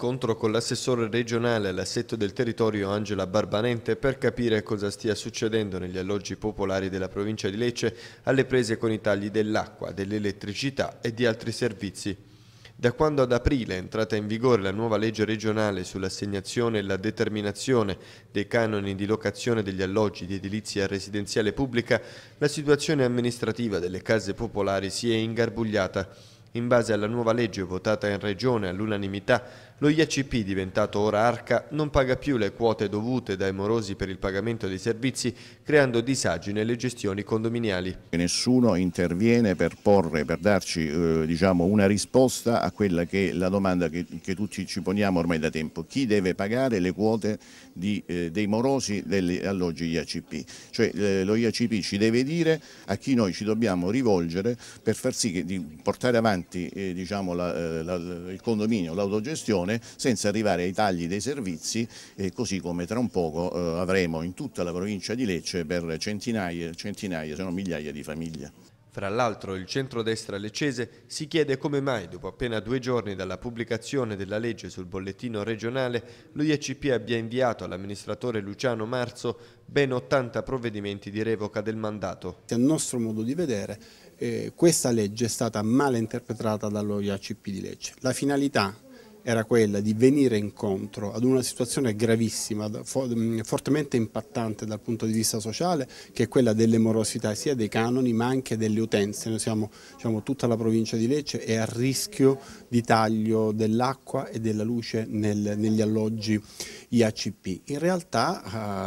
incontro con l'assessore regionale all'assetto del territorio Angela Barbanente per capire cosa stia succedendo negli alloggi popolari della provincia di Lecce alle prese con i tagli dell'acqua, dell'elettricità e di altri servizi. Da quando ad aprile è entrata in vigore la nuova legge regionale sull'assegnazione e la determinazione dei canoni di locazione degli alloggi di edilizia residenziale pubblica, la situazione amministrativa delle case popolari si è ingarbugliata. In base alla nuova legge votata in Regione all'unanimità, lo IACP, diventato ora Arca, non paga più le quote dovute dai morosi per il pagamento dei servizi, creando disagi nelle gestioni condominiali. Nessuno interviene per porre, per darci eh, diciamo, una risposta a quella che è la domanda che, che, tutti ci poniamo ormai da tempo. Chi deve pagare le quote di, eh, dei morosi degli alloggi IACP? Cioè eh, lo IACP ci deve dire a chi noi ci dobbiamo rivolgere per far sì che di portare avanti eh, diciamo, la, eh, la, il condominio, l'autogestione produzione senza arrivare ai tagli dei servizi eh, così come tra un poco eh, avremo in tutta la provincia di Lecce per centinaia, centinaia se non migliaia di famiglie. Fra l'altro il centrodestra leccese si chiede come mai dopo appena due giorni dalla pubblicazione della legge sul bollettino regionale l'UICP abbia inviato all'amministratore Luciano Marzo ben 80 provvedimenti di revoca del mandato. A nostro modo di vedere eh, questa legge è stata mal interpretata dall'UICP di Lecce. La finalità era quella di venire incontro ad una situazione gravissima, mm, fortemente impattante dal punto di vista sociale, che è quella delle morosità sia dei canoni ma anche delle utenze. Noi siamo diciamo, tutta la provincia di Lecce è a rischio di taglio dell'acqua e della luce nel, negli alloggi IACP. In realtà,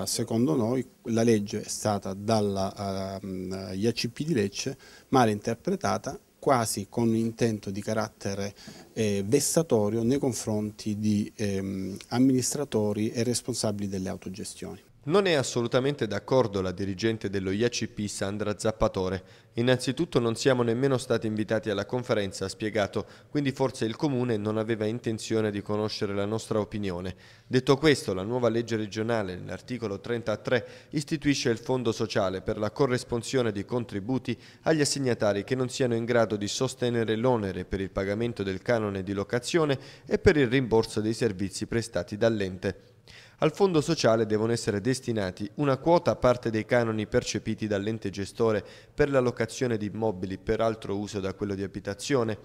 ah, secondo noi, la legge è stata dalla ah, mm, IACP di Lecce mal interpretata quasi con intento di carattere eh, vessatorio nei confronti di ehm, amministratori e responsabili delle autogestioni. Non è assolutamente d'accordo la dirigente dello IACP Sandra Zappatore. Innanzitutto non siamo nemmeno stati invitati alla conferenza, ha spiegato, quindi forse il comune non aveva intenzione di conoscere la nostra opinione. Detto questo, la nuova legge regionale, nell'articolo 33, istituisce il fondo sociale per la corresponsione di contributi agli assegnatari che non siano in grado di sostenere l'onere per il pagamento del canone di locazione e per il rimborso dei servizi prestati dall'ente. Al fondo sociale devono essere destinati una quota a parte dei canoni percepiti dall'ente gestore per l'allocazione di immobili per altro uso da quello di abitazione,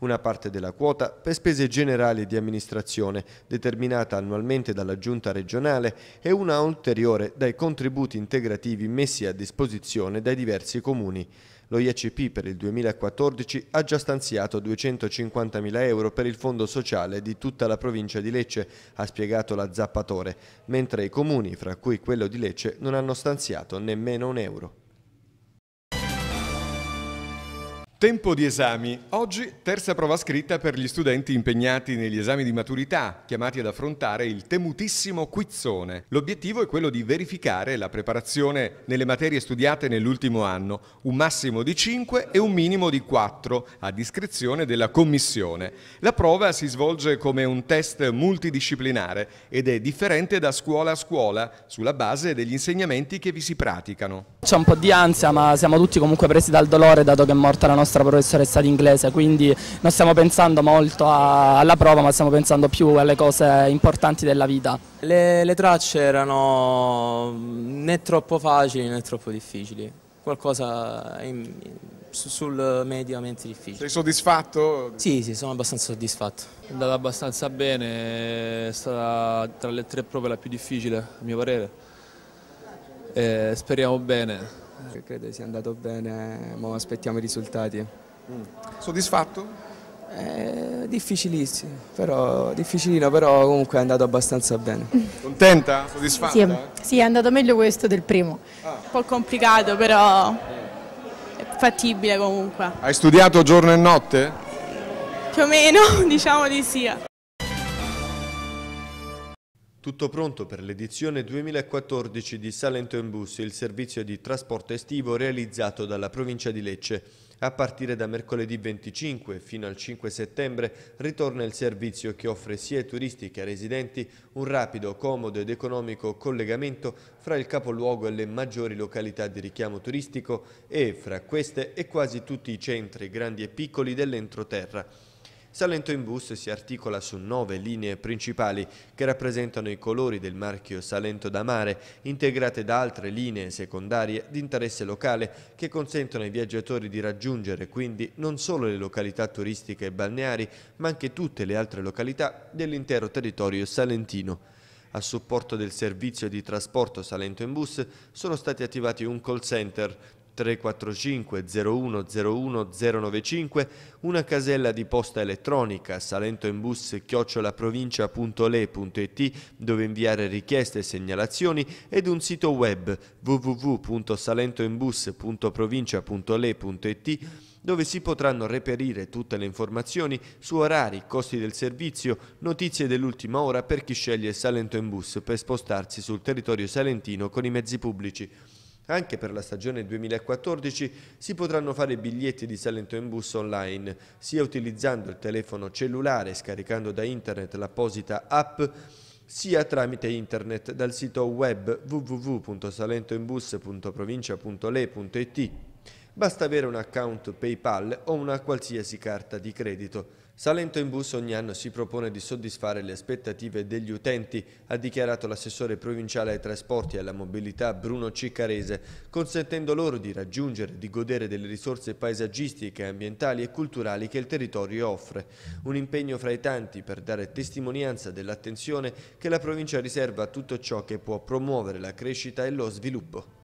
una parte della quota per spese generali di amministrazione determinata annualmente dalla Giunta regionale e una ulteriore dai contributi integrativi messi a disposizione dai diversi comuni. Lo IACP per il 2014 ha già stanziato 250.000 euro per il fondo sociale di tutta la provincia di Lecce, ha spiegato la Zappatore, mentre i comuni, fra cui quello di Lecce, non hanno stanziato nemmeno un euro. Tempo di esami. Oggi terza prova scritta per gli studenti impegnati negli esami di maturità, chiamati ad affrontare il temutissimo quizzone. L'obiettivo è quello di verificare la preparazione nelle materie studiate nell'ultimo anno, un massimo di 5 e un minimo di 4, a discrezione della commissione. La prova si svolge come un test multidisciplinare ed è differente da scuola a scuola, sulla base degli insegnamenti che vi si praticano. C'è un po' di ansia, ma siamo tutti comunque presi dal dolore, dato che è morta la nostra nostra professoressa di inglese, quindi non stiamo pensando molto a, alla prova ma stiamo pensando più alle cose importanti della vita. Le, le tracce erano né troppo facili né troppo difficili, qualcosa in, sul mediamente difficile. Sei soddisfatto? Sì, sì, sono abbastanza soddisfatto. È andata abbastanza bene, è stata tra le tre prove la più difficile a mio parere. Eh, speriamo bene. Eh, credo sia andato bene, ma aspettiamo i risultati. Mm. Soddisfatto? Eh, difficilissimo, però, difficilino, però comunque è andato abbastanza bene. Contenta? Soddisfatta? Sì, sì è andato meglio questo del primo. Ah. Un po' complicato, però è fattibile comunque. Hai studiato giorno e notte? Più o meno, diciamo di sì. Tutto pronto per l'edizione 2014 di Salento in Bus, il servizio di trasporto estivo realizzato dalla provincia di Lecce. A partire da mercoledì 25 fino al 5 settembre ritorna il servizio che offre sia ai turisti che ai residenti un rapido, comodo ed economico collegamento fra il capoluogo e le maggiori località di richiamo turistico e fra queste e quasi tutti i centri, grandi e piccoli, dell'entroterra. Salento in Bus si articola su nove linee principali che rappresentano i colori del marchio Salento da Mare, integrate da altre linee secondarie di interesse locale che consentono ai viaggiatori di raggiungere quindi non solo le località turistiche e balneari, ma anche tutte le altre località dell'intero territorio salentino. A supporto del servizio di trasporto Salento in Bus sono stati attivati un call center 345 01 01 095, una casella di posta elettronica salentoinbus chiocciolaprovincia.le.it dove inviare richieste e segnalazioni ed un sito web www.salentoinbus.provincia.le.it dove si potranno reperire tutte le informazioni su orari, costi del servizio, notizie dell'ultima ora per chi sceglie Salento in Bus per spostarsi sul territorio salentino con i mezzi pubblici. Anche per la stagione 2014 si potranno fare biglietti di Salento in bus online, sia utilizzando il telefono cellulare scaricando da internet l'apposita app, sia tramite internet dal sito web www.salentoinbus.provincia.le.it. Basta avere un account PayPal o una qualsiasi carta di credito. Salento in Bus ogni anno si propone di soddisfare le aspettative degli utenti, ha dichiarato l'assessore provinciale ai trasporti e alla mobilità Bruno Ciccarese, consentendo loro di raggiungere e di godere delle risorse paesaggistiche, ambientali e culturali che il territorio offre. Un impegno fra i tanti per dare testimonianza dell'attenzione che la provincia riserva a tutto ciò che può promuovere la crescita e lo sviluppo.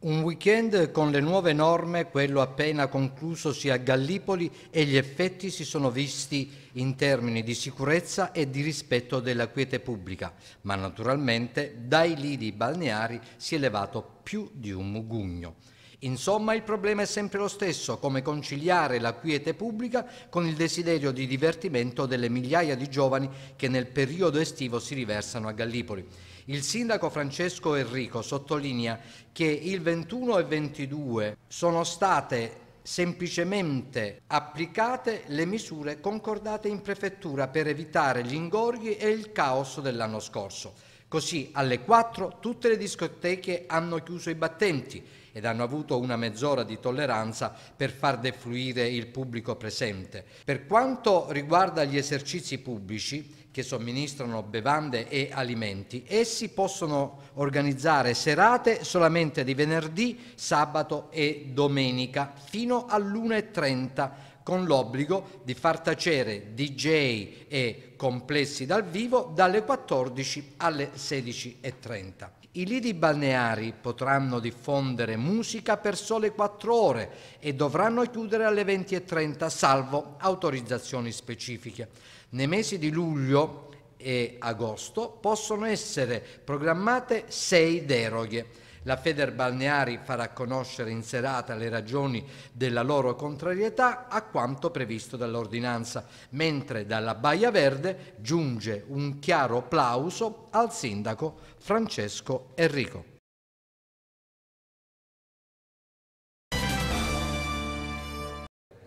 Un weekend con le nuove norme, quello appena concluso conclusosi a Gallipoli e gli effetti si sono visti in termini di sicurezza e di rispetto della quiete pubblica, ma naturalmente dai lidi balneari si è levato più di un mugugno. Insomma il problema è sempre lo stesso, come conciliare la quiete pubblica con il desiderio di divertimento delle migliaia di giovani che nel periodo estivo si riversano a Gallipoli. Il sindaco Francesco Enrico sottolinea che il 21 e 22 sono state semplicemente applicate le misure concordate in prefettura per evitare gli ingorghi e il caos dell'anno scorso. Così alle 4 tutte le discoteche hanno chiuso i battenti, ed hanno avuto una mezz'ora di tolleranza per far defluire il pubblico presente. Per quanto riguarda gli esercizi pubblici, che somministrano bevande e alimenti, essi possono organizzare serate solamente di venerdì, sabato e domenica fino all'1.30 con l'obbligo di far tacere DJ e complessi dal vivo dalle 14 alle 16.30. I lidi balneari potranno diffondere musica per sole 4 ore e dovranno chiudere alle 20.30 salvo autorizzazioni specifiche. Nei mesi di luglio e agosto possono essere programmate 6 deroghe. La Feder Balneari farà conoscere in serata le ragioni della loro contrarietà a quanto previsto dall'ordinanza, mentre dalla Baia Verde giunge un chiaro applauso al sindaco Francesco Enrico.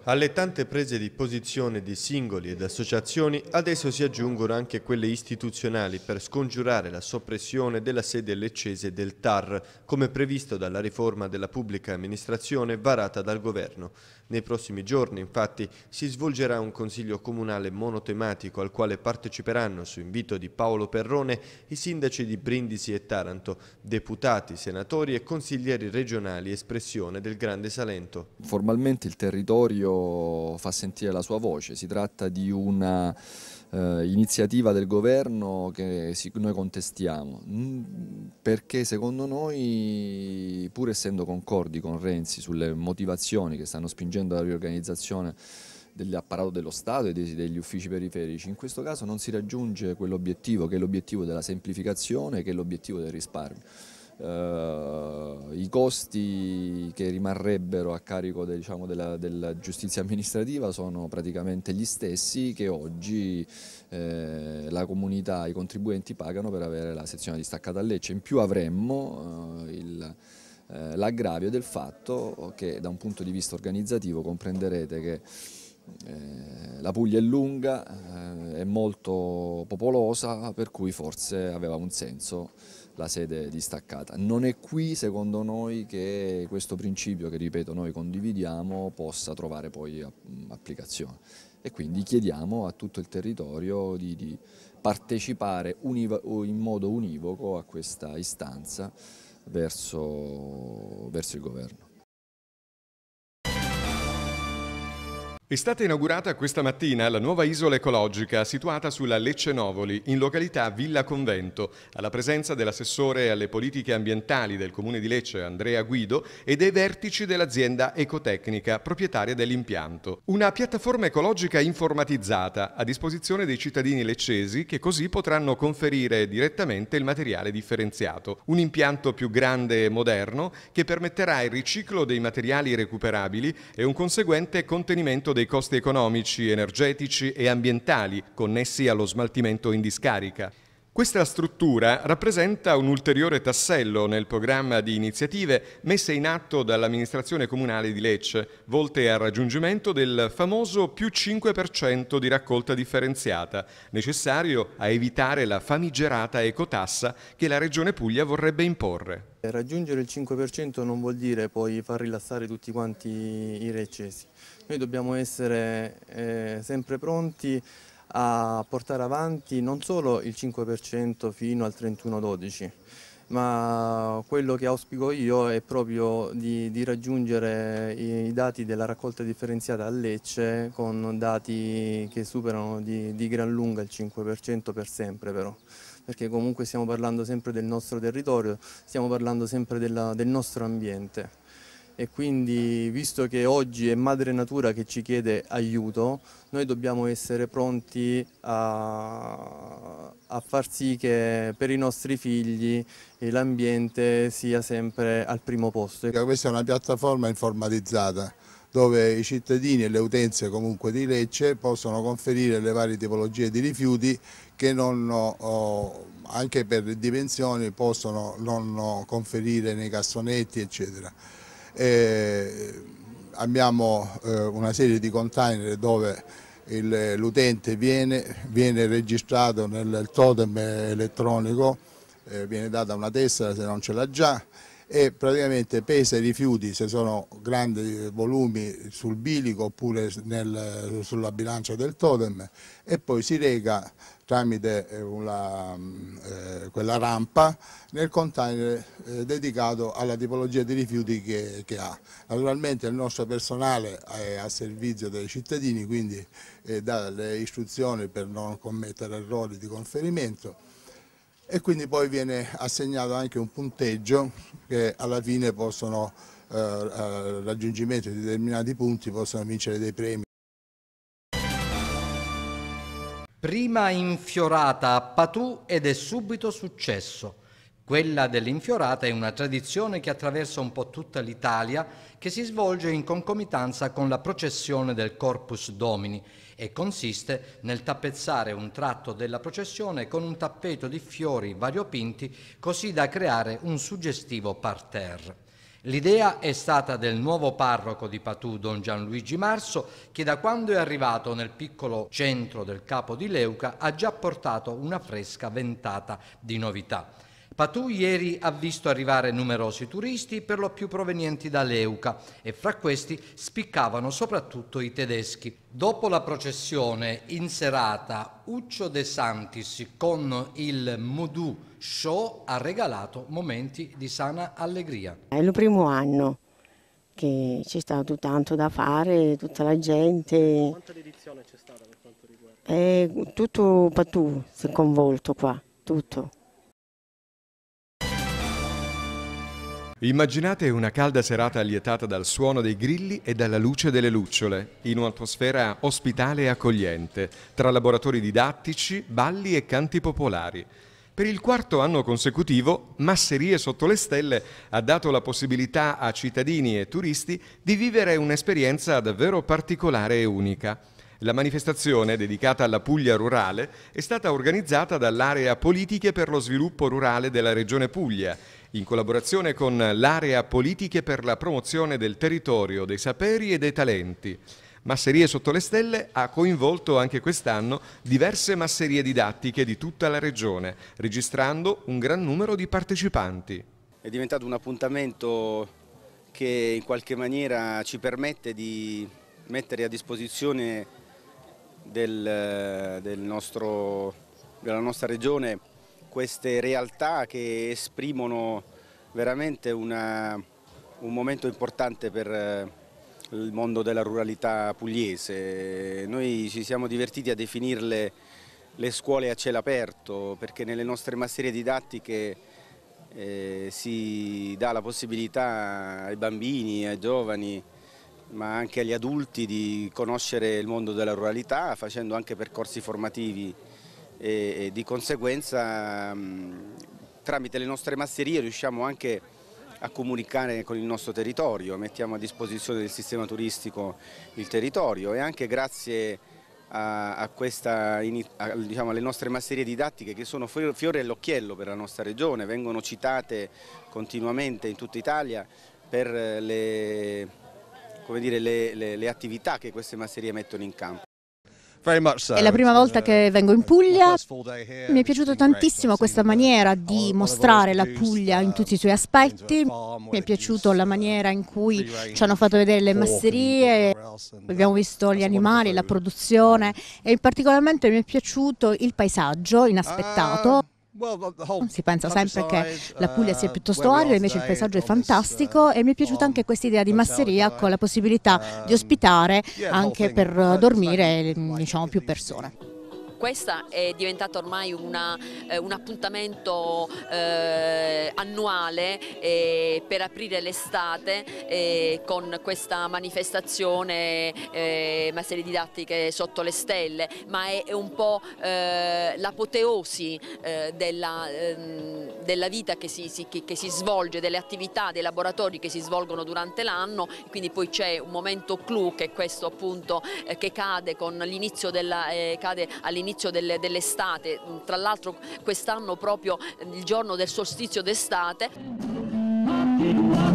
Alle tante prese di posizione di singoli ed associazioni adesso si aggiungono anche quelle istituzionali per scongiurare la soppressione della sede leccese del TAR, come previsto dalla riforma della pubblica amministrazione varata dal governo. Nei prossimi giorni, infatti, si svolgerà un consiglio comunale monotematico al quale parteciperanno, su invito di Paolo Perrone, i sindaci di Brindisi e Taranto, deputati, senatori e consiglieri regionali espressione del Grande Salento. Formalmente il territorio proprio fa sentire la sua voce. Si tratta di una eh, iniziativa del governo che si, noi contestiamo, mm, perché secondo noi, pur essendo concordi con Renzi sulle motivazioni che stanno spingendo la riorganizzazione dell'apparato dello Stato e degli uffici periferici. In questo caso non si raggiunge quell'obiettivo che è l'obiettivo della semplificazione, e che è l'obiettivo del risparmio. Eh, i costi che rimarrebbero a carico de, diciamo, della, della, giustizia amministrativa sono praticamente gli stessi che oggi eh, la comunità, i contribuenti pagano per avere la sezione distaccata a Lecce. In più avremmo eh, eh l'aggravio eh, del fatto che da un punto di vista organizzativo comprenderete che eh, la Puglia è lunga, eh, è molto popolosa, per cui forse aveva un senso la sede distaccata. Non è qui, secondo noi, che questo principio che, ripeto, noi condividiamo possa trovare poi eh, applicazione. E quindi chiediamo a tutto il territorio di, di partecipare in modo univoco a questa istanza verso, verso il governo. È stata inaugurata questa mattina la nuova isola ecologica situata sulla Lecce Novoli, in località Villa Convento, alla presenza dell'assessore alle politiche ambientali del comune di Lecce Andrea Guido e dei vertici dell'azienda Ecotecnica, proprietaria dell'impianto. Una piattaforma ecologica informatizzata a disposizione dei cittadini leccesi che così potranno conferire direttamente il materiale differenziato. Un impianto più grande e moderno che permetterà il riciclo dei materiali recuperabili e un conseguente contenimento dei dei costi economici, energetici e ambientali connessi allo smaltimento in discarica. Questa struttura rappresenta un ulteriore tassello nel programma di iniziative messe in atto dall'amministrazione comunale di Lecce, volte al raggiungimento del famoso più 5% di raccolta differenziata, necessario a evitare la famigerata ecotassa che la Regione Puglia vorrebbe imporre. Raggiungere il 5% non vuol dire poi far rilassare tutti quanti i leccesi. Noi dobbiamo essere eh, sempre pronti a portare avanti non solo il 5% fino al 31-12, ma quello che auspico io è proprio di, di raggiungere i, i, dati della raccolta differenziata a Lecce con dati che superano di, di gran lunga il 5% per sempre però perché comunque stiamo parlando sempre del nostro territorio, stiamo parlando sempre della, del nostro ambiente e quindi visto che oggi è madre natura che ci chiede aiuto, noi dobbiamo essere pronti a, a far sì che per i nostri figli l'ambiente sia sempre al primo posto. Questa è una piattaforma informatizzata dove i cittadini e le utenze comunque di Lecce possono conferire le varie tipologie di rifiuti che non, eh, anche per dimensioni possono non eh, conferire nei cassonetti eccetera. E abbiamo eh, una serie di container dove l'utente viene, viene, registrato nel totem elettronico, eh, viene data una tessera se non ce l'ha già, e praticamente pesa i rifiuti se sono grandi volumi sul bilico oppure nel, sulla bilancia del totem e poi si rega tramite eh, una, eh, quella rampa nel container eh, dedicato alla tipologia di rifiuti che, che, ha. Naturalmente il nostro personale è a servizio dei cittadini quindi eh, dà le istruzioni per non commettere errori di conferimento e quindi poi viene assegnato anche un punteggio che alla fine possono, eh, eh raggiungimento di determinati punti, possono vincere dei premi. Prima infiorata a Patù ed è subito successo. Quella dell'infiorata è una tradizione che attraversa un po' tutta l'Italia, che si svolge in concomitanza con la processione del Corpus Domini e consiste nel tappezzare un tratto della processione con un tappeto di fiori variopinti così da creare un suggestivo parterre. L'idea è stata del nuovo parroco di Patù, don Gianluigi Marso, che da quando è arrivato nel piccolo centro del capo di Leuca ha già portato una fresca ventata di novità. Patù ieri ha visto arrivare numerosi turisti, per lo più provenienti da Leuca, e fra questi spiccavano soprattutto i tedeschi. Dopo la processione in serata, Uccio De Santis con il Modù Show ha regalato momenti di sana allegria. È il primo anno che c'è stato tanto da fare, tutta la gente. Quanta dedizione c'è stata per quanto riguarda? È eh, tutto Patù si è convolto qua, tutto. Immaginate una calda serata allietata dal suono dei grilli e dalla luce delle lucciole, in un'atmosfera ospitale e accogliente, tra laboratori didattici, balli e canti popolari. Per il quarto anno consecutivo, Masserie sotto le stelle ha dato la possibilità a cittadini e turisti di vivere un'esperienza davvero particolare e unica. La manifestazione, dedicata alla Puglia rurale, è stata organizzata dall'area Politiche per lo sviluppo rurale della Regione Puglia in collaborazione con l'area Politiche per la promozione del territorio, dei saperi e dei talenti. Masserie sotto le stelle ha coinvolto anche quest'anno diverse masserie didattiche di tutta la regione, registrando un gran numero di partecipanti. È diventato un appuntamento che in qualche maniera ci permette di mettere a disposizione del, del nostro, della nostra regione queste realtà che esprimono veramente una, un momento importante per eh, il mondo della ruralità pugliese. Noi ci siamo divertiti a definirle le scuole a cielo aperto perché nelle nostre masserie didattiche eh, si dà la possibilità ai bambini, ai giovani ma anche agli adulti di conoscere il mondo della ruralità facendo anche percorsi formativi e, di conseguenza tramite le nostre masserie riusciamo anche a comunicare con il nostro territorio, mettiamo a disposizione del sistema turistico il territorio e anche grazie a, a questa, a, diciamo, alle nostre masserie didattiche che sono fiore all'occhiello per la nostra regione, vengono citate continuamente in tutta Italia per le, dire, le, le, le attività che queste masserie mettono in campo. È la prima volta che vengo in Puglia. Mi è piaciuta tantissimo questa maniera di mostrare la Puglia in tutti i suoi aspetti. Mi è piaciuta la maniera in cui ci hanno fatto vedere le masserie, abbiamo visto gli animali, la produzione e particolarmente mi è piaciuto il paesaggio inaspettato. Si pensa sempre che la Puglia sia uh, piuttosto arida, invece il paesaggio è fantastico uh, e mi è piaciuta anche um, questa idea di masseria con la possibilità di um, ospitare anche per dormire diciamo, più persone questa è diventata ormai una, eh, un appuntamento eh, annuale eh, per aprire l'estate eh, con questa manifestazione, eh, una serie didattiche sotto le stelle, ma è, è un po' eh, l'apoteosi della, ehm, della, vita che si, si, che si svolge, delle attività, dei laboratori che si svolgono durante l'anno, quindi poi c'è un momento clou che è questo appunto che cade, eh, cade all'inizio all'inizio dell'estate, tra l'altro quest'anno proprio il giorno del solstizio d'estate.